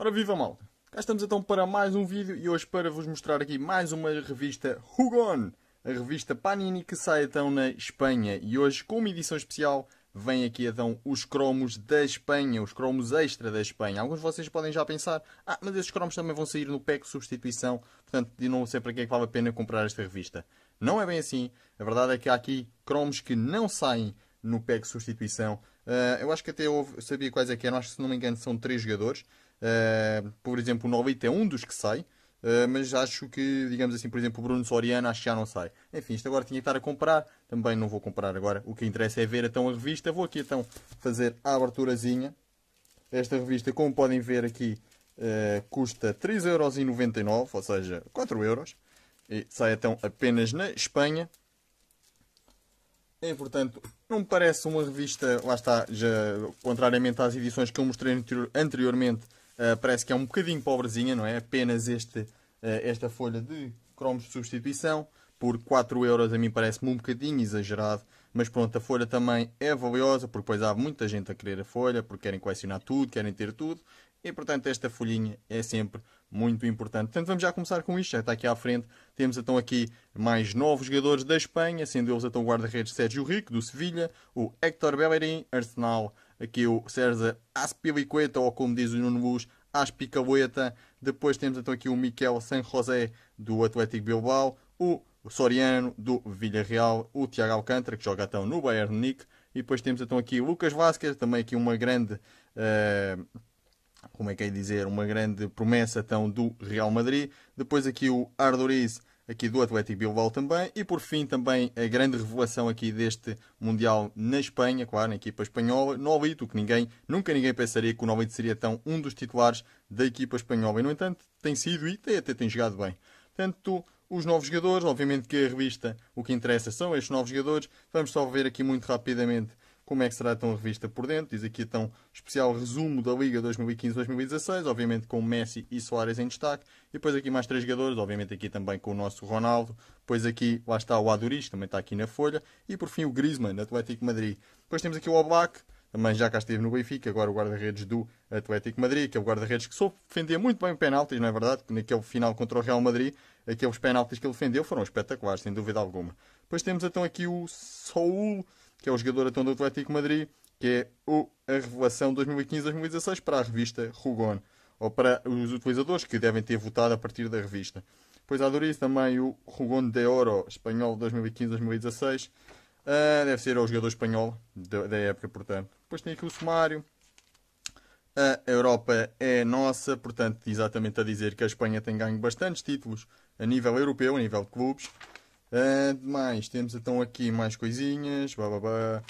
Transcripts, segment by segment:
Ora viva malta! Cá estamos então para mais um vídeo e hoje para vos mostrar aqui mais uma revista Hugon, a revista Panini que sai então na Espanha e hoje com uma edição especial vem aqui então os cromos da Espanha, os cromos extra da Espanha. Alguns de vocês podem já pensar, ah, mas esses cromos também vão sair no pack de substituição, portanto eu não sei para que é que vale a pena comprar esta revista. Não é bem assim, a verdade é que há aqui cromos que não saem no pack de substituição. Uh, eu acho que até eu sabia quais é que eram, acho que se não me engano são três jogadores. Uh, por exemplo, o Novit é um dos que sai, uh, mas acho que, digamos assim, por exemplo, o Bruno Soriano acho que já não sai. Enfim, isto agora tinha que estar a comprar também não vou comprar agora. O que interessa é ver então a revista. Vou aqui então fazer a aberturazinha. Esta revista, como podem ver aqui, uh, custa 3,99€, ou seja, 4€. E sai então apenas na Espanha. E, portanto, não me parece uma revista, lá está, já, contrariamente às edições que eu mostrei anteriormente, eh, parece que é um bocadinho pobrezinha, não é? Apenas este, uh, esta folha de cromos de substituição. Por 4 euros a mim parece-me um bocadinho exagerado. Mas pronto, a folha também é valiosa, porque depois há muita gente a querer a folha, porque querem colecionar tudo, querem ter tudo. E portanto esta folhinha é sempre muito importante. Portanto vamos já começar com isto, já está aqui à frente. Temos então aqui mais novos jogadores da Espanha, sendo eles então o guarda-redes Sérgio Rico, do Sevilha, o Héctor Bellerin, Arsenal aqui o César Aspilicueta, ou como diz o Nuno Luz, Aspicabueta. Depois temos então aqui o Miquel San José, do Atlético Bilbao, o Soriano, do Villarreal, o Tiago Alcântara, que joga então no Bayern Munique. E depois temos então aqui o Lucas Vázquez, também aqui uma grande... Uh, como é que é dizer, uma grande promessa então, do Real Madrid. Depois aqui o Ardoriz aqui do Atlético Bilbao também. E por fim, também a grande revelação aqui deste Mundial na Espanha, claro, na equipa espanhola, Nolito, que ninguém, nunca ninguém pensaria que o Nolito seria tão um dos titulares da equipa espanhola. E no entanto, tem sido e até tem jogado bem. Portanto, os novos jogadores, obviamente que a revista o que interessa são estes novos jogadores. Vamos só ver aqui muito rapidamente como é que será então a revista por dentro. Diz aqui então especial resumo da Liga 2015-2016, obviamente com Messi e Soares em destaque. E depois aqui mais três jogadores, obviamente aqui também com o nosso Ronaldo. Depois aqui, lá está o Aduriz, também está aqui na folha. E por fim o Griezmann, Atlético Madrid. Depois temos aqui o Oblak, também já cá esteve no Benfica, agora o guarda-redes do Atlético Madrid, que é o guarda-redes que soube defender muito bem penaltis, não é verdade? Naquele final contra o Real Madrid, aqueles penaltis que ele defendeu foram espetaculares, sem dúvida alguma. Depois temos então aqui o Saúl que é o jogador atual do Atlético Madrid, que é o, a revelação 2015-2016 para a revista Rugon, ou para os utilizadores que devem ter votado a partir da revista. Pois adorei também o Rugon de Oro espanhol 2015-2016. Uh, ah, deve ser o jogador espanhol da época, portanto. Depois tem aqui o sumário. A Europa é nossa, portanto, exatamente a dizer que a Espanha tem ganho bastantes títulos a nível europeu, a nível de clubes. Uh, ah, demais, temos então aqui mais coisinhas. Bababá.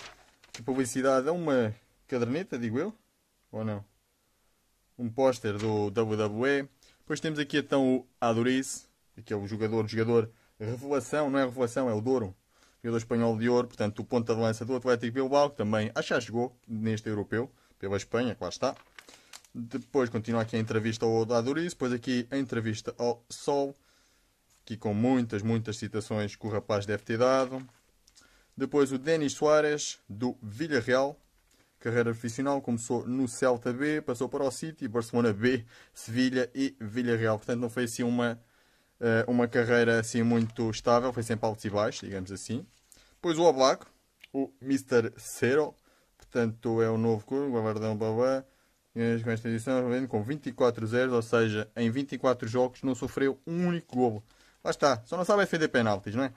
publicidade é uma caderneta, digo eu? Ou não? Um póster do WWE. Depois temos aqui então o Aduriz, que é o jogador, jogador revelação, não é revelação, é o Douro. Jogador espanhol de ouro, portanto, o ponta de lança do Atlético Bilbao, que também acho que chegou neste europeu, pela Espanha, que lá está. Depois continua aqui a entrevista ao Aduriz, depois aqui a entrevista ao Sol aqui com muitas, muitas citações que o rapaz deve ter dado. Depois o Denis Soares, do Villarreal. Carreira profissional começou no Celta B, passou para o City, Barcelona B, Sevilha e Villarreal. Portanto, não foi assim uma, eh, uma carreira assim muito estável, foi sempre altos e baixos, digamos assim. Depois o Oblak, o Mr. Cero, portanto é o novo curvo, guardão blá Com esta edição, com 24 zeros, ou seja, em 24 jogos não sofreu um único golo. Lá está, só não sabe é defender penaltis, não é?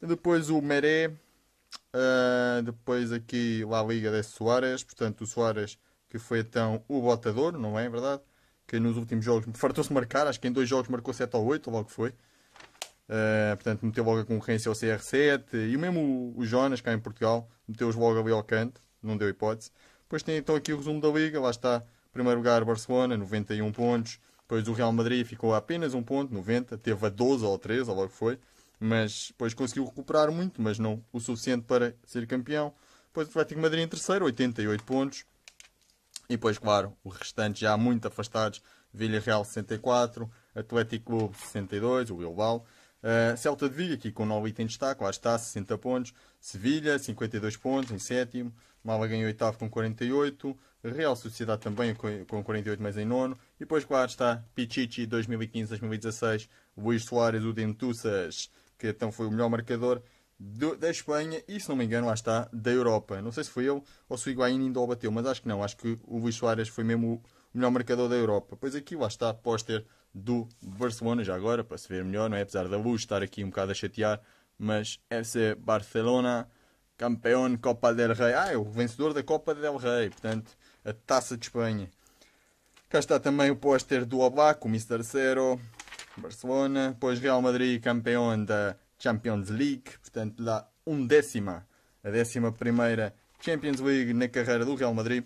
E depois o Meré, uh, depois aqui a Liga de Soares, portanto o Soares que foi então o botador, não é verdade? Que nos últimos jogos fartou-se marcar, acho que em dois jogos marcou 7 ou 8, logo foi. Uh, portanto, meteu logo a concorrência ao CR7 e mesmo o, o Jonas, cá em Portugal, meteu-os logo ali ao canto, não deu hipótese. Depois tem então aqui o resumo da Liga, lá está, primeiro lugar Barcelona, 91 pontos, depois o Real Madrid ficou a apenas um ponto, 90, teve a 12 ou 13, ou logo foi, mas depois conseguiu recuperar muito, mas não o suficiente para ser campeão. Depois o Atlético Madrid em terceiro, 88 pontos. E depois, claro, o restante já muito afastados, Villarreal 64, Atlético Clube 62, o Bilbao, Uh, Celta de Vigo, aqui com 9 itens de destaque, lá está, 60 pontos. Sevilha, 52 pontos em sétimo. Málaga em oitavo com 48. Real Sociedade também com 48, mas em nono. E depois, claro, está Pichichi 2015-2016, Luís Soares, o Dentuças, que então foi o melhor marcador do, da Espanha e, se não me engano, lá está, da Europa. Não sei se foi ele ou se o Higuaín ainda o bateu, mas acho que não. Acho que o Luís Soares foi mesmo o melhor marcador da Europa. Pois aqui lá está, póster do Barcelona, já agora, para se ver melhor, não é? Apesar da luz estar aqui um bocado a chatear, mas FC Barcelona, campeão Copa del Rei. Ah, é o vencedor da Copa del Rei, portanto a Taça de Espanha. Cá está também o póster do Oblak, o Mr. Cero, Barcelona. Depois Real Madrid, campeão da Champions League. Portanto, lá um décima, a décima primeira Champions League na carreira do Real Madrid.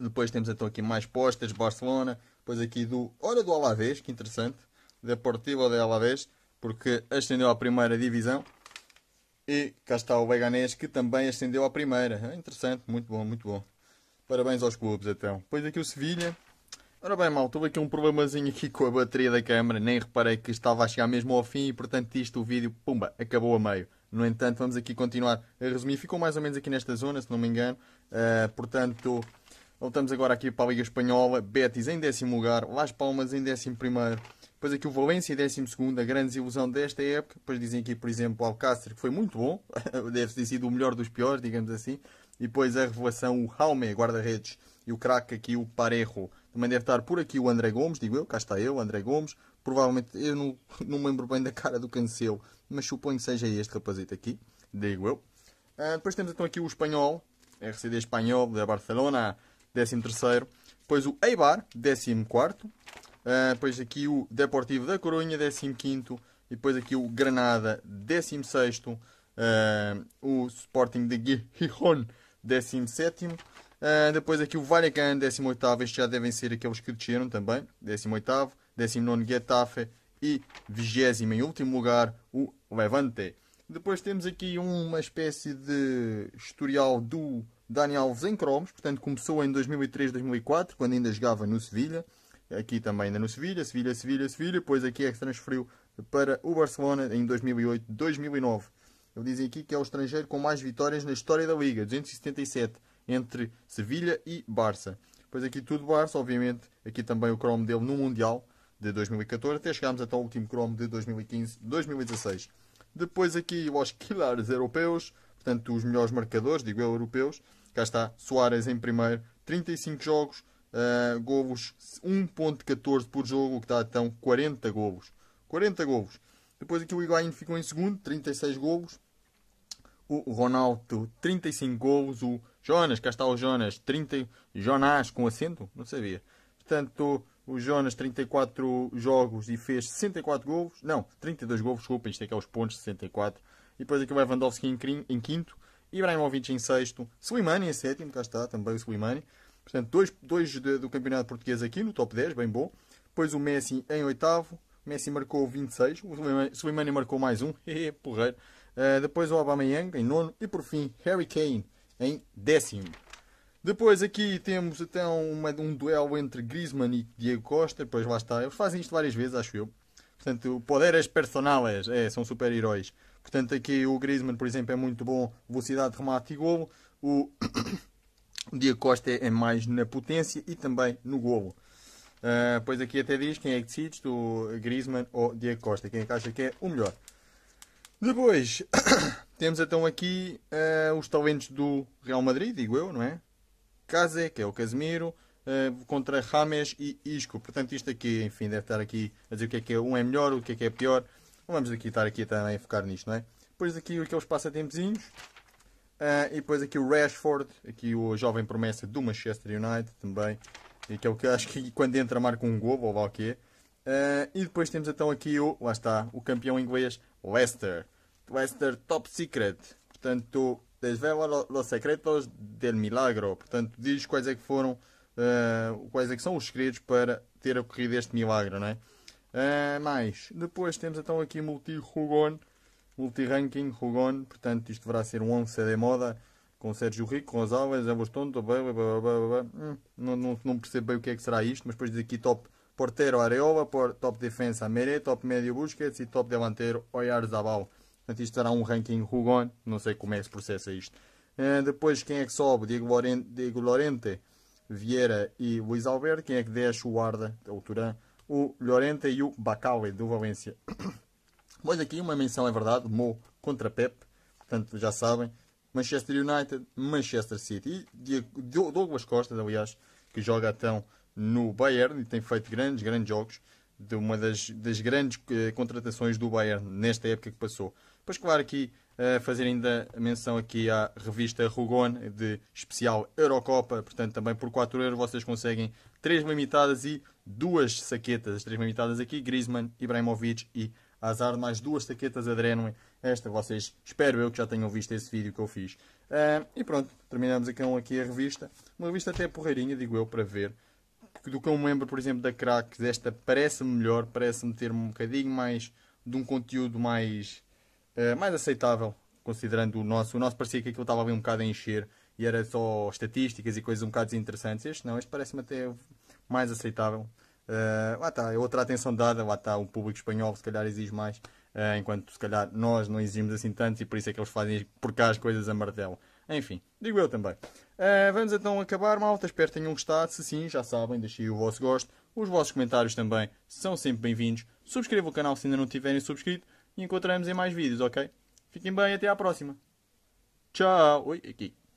Depois temos então aqui mais postas, Barcelona. Depois aqui do, hora do Alavés, que interessante. Deportivo de Alavés, porque ascendeu à primeira divisão. E cá está o Beganés, que também ascendeu à primeira. É interessante, muito bom, muito bom. Parabéns aos clubes, então. Depois aqui o Sevilha. Ora bem, mal, tive aqui um problemazinho aqui com a bateria da câmera. Nem reparei que estava a chegar mesmo ao fim e, portanto, isto, o vídeo, pumba, acabou a meio. No entanto, vamos aqui continuar a resumir. Ficou mais ou menos aqui nesta zona, se não me engano. Uh, portanto, voltamos agora aqui para a Liga Espanhola. Betis em décimo lugar, Las Palmas em décimo primeiro. Depois aqui o Valência, 12 a grande desilusão desta época. Depois dizem aqui, por exemplo, o Alcácer, que foi muito bom, deve ter sido o melhor dos piores, digamos assim. E depois a revelação, o Jaume, guarda-redes, e o craque aqui, o Parejo. Também deve estar por aqui o André Gomes, digo eu, cá está eu, André Gomes. Provavelmente, eu não, não me lembro bem da cara do Cancelo, mas suponho que seja este rapazito aqui, digo eu. Uh, depois temos então aqui o Espanhol, RCD Espanhol da Barcelona, 13º. Depois o Eibar, 14º. Uh, ah, depois aqui o Deportivo da Corunha, 15º. E depois aqui o Granada, 16º. Uh, ah, o Sporting de Gijón, 17º. Uh, ah, depois aqui o Vallecano, 18º. Estes já devem ser aqueles que desceram também. 18º. 19º Getafe. E 20 em último lugar, o Levante. Depois temos aqui uma espécie de historial do Dani Alves em cromos. Portanto, começou em 2003-2004, quando ainda jogava no Sevilha aqui também ainda no Sevilha, Sevilha, Sevilha, Sevilha, depois aqui é que transferiu para o Barcelona em 2008, 2009. Ele dizem aqui que é o estrangeiro com mais vitórias na história da Liga, 277, entre Sevilha e Barça. Depois aqui tudo Barça, obviamente, aqui também o cromo dele no Mundial de 2014, até chegarmos até o último cromo de 2015, 2016. Depois aqui os killers europeus, portanto os melhores marcadores, digo eu, europeus. Cá está Soares em primeiro, 35 jogos, Uh, golos 1.14 por jogo, o que dá então 40 golos. 40 golos. Depois aqui o Higuaín ficou em segundo, 36 golos. O Ronaldo, 35 golos. O Jonas, cá está o Jonas, 30... Jonas com acento? Não sabia. Portanto, o Jonas, 34 jogos e fez 64 golos. Não, 32 golos, desculpa, isto aqui é, é os pontos, 64. E depois aqui o Lewandowski em quinto. Ibrahimovic em sexto. Slimani em sétimo, cá está também o Slimani. Portanto, dois, dois de, do campeonato português aqui no top 10, bem bom. Depois o Messi em oitavo. O Messi marcou 26. O Slimani marcou mais um. É, porreiro. Uh, depois o Aubameyang em nono. E por fim, Harry Kane em décimo. Depois aqui temos então uma, um duelo entre Griezmann e Diego Costa. Depois lá está. Eles fazem isto várias vezes, acho eu. Portanto, poderes é personais. É, são super-heróis. Portanto, aqui o Griezmann, por exemplo, é muito bom. Velocidade, remate e golo. O... O Diego Costa é mais na potência e também no golo. Uh, pois aqui até diz quem é que decides, do Griezmann ou Dia Costa, quem é que acha que é o melhor. Depois, temos então aqui uh, os talentos do Real Madrid, digo eu, não é? Case, que é o Casemiro, uh, contra Rames e Isco. Portanto, isto aqui, enfim, deve estar aqui a dizer o que é que é um é melhor, o que é que é pior. Vamos aqui estar aqui também a focar nisto, não é? Depois aqui aqueles passatempozinhos. Uh, e depois aqui o Rashford, aqui o jovem promessa do Manchester United também. E que é o que acho que quando entra marca um gol, ou o eh, e depois temos então aqui o, lá está, o campeão inglês, Leicester. Leicester Top Secret. Portanto, desvela los secretos del milagro. Portanto, diz quais é que foram, uh, quais é que são os segredos para ter ocorrido este milagre, não é? Uh, mais, depois temos então aqui multi -rugon. Multiranking, Rugon, portanto isto deverá ser um 11 de moda com Sérgio Rico, com as Alves, Elvas é Tonto, hum, Não, percebo bem o que é que será isto, mas depois diz aqui top portero Areola, por, top defensa Meré, top médio Busquets e top delantero Oyarzabal. Portanto isto será um ranking Rugon, não sei como é que se processa isto. Uh, depois quem é que sobe? Diego Lorente, Diego Lorente, Vieira e Luiz Alberto. Quem é que desce? O Arda, o Turan, o Lorente e o Bacalhau do Valência. Pois aqui uma menção é verdade, Mo contra Pep, portanto já sabem, Manchester United, Manchester City e Douglas Costa, aliás, que joga então no Bayern e tem feito grandes, grandes jogos, de uma das, das grandes eh, contratações do Bayern nesta época que passou. Pois claro aqui eh, fazer ainda menção aqui à revista Rugon de especial Eurocopa, portanto também por 4 euros vocês conseguem três limitadas e duas saquetas, as 3 limitadas aqui, Griezmann, Ibrahimovic e azar de mais duas taquetas de adrenaline. Esta vocês, espero eu que já tenham visto esse vídeo que eu fiz. Uh, e pronto, terminamos aqui, aqui a revista. Uma revista até porreirinha, digo eu, para ver. Do que eu me lembro, por exemplo, da Cracks, esta parece-me melhor, parece-me ter um bocadinho mais de um conteúdo mais, uh, mais aceitável, considerando o nosso. O nosso parecia que aquilo estava ali um bocado a encher e era só estatísticas e coisas um bocado interessantes. Este não, este parece-me até mais aceitável. Uh, lá está, é outra atenção dada, lá está, o público espanhol se calhar exige mais, uh, enquanto se calhar nós não exigimos assim tanto e por isso é que eles fazem por cá as coisas a martelo. Enfim, digo eu também. Uh, vamos então acabar, malta. Espero que tenham gostado. Se sim, já sabem, deixem o vosso gosto. Os vossos comentários também são sempre bem-vindos. Subscrevam o canal se ainda não tiverem subscrito. E encontramos em mais vídeos, ok? Fiquem bem, até à próxima. Tchau. Oi, aqui.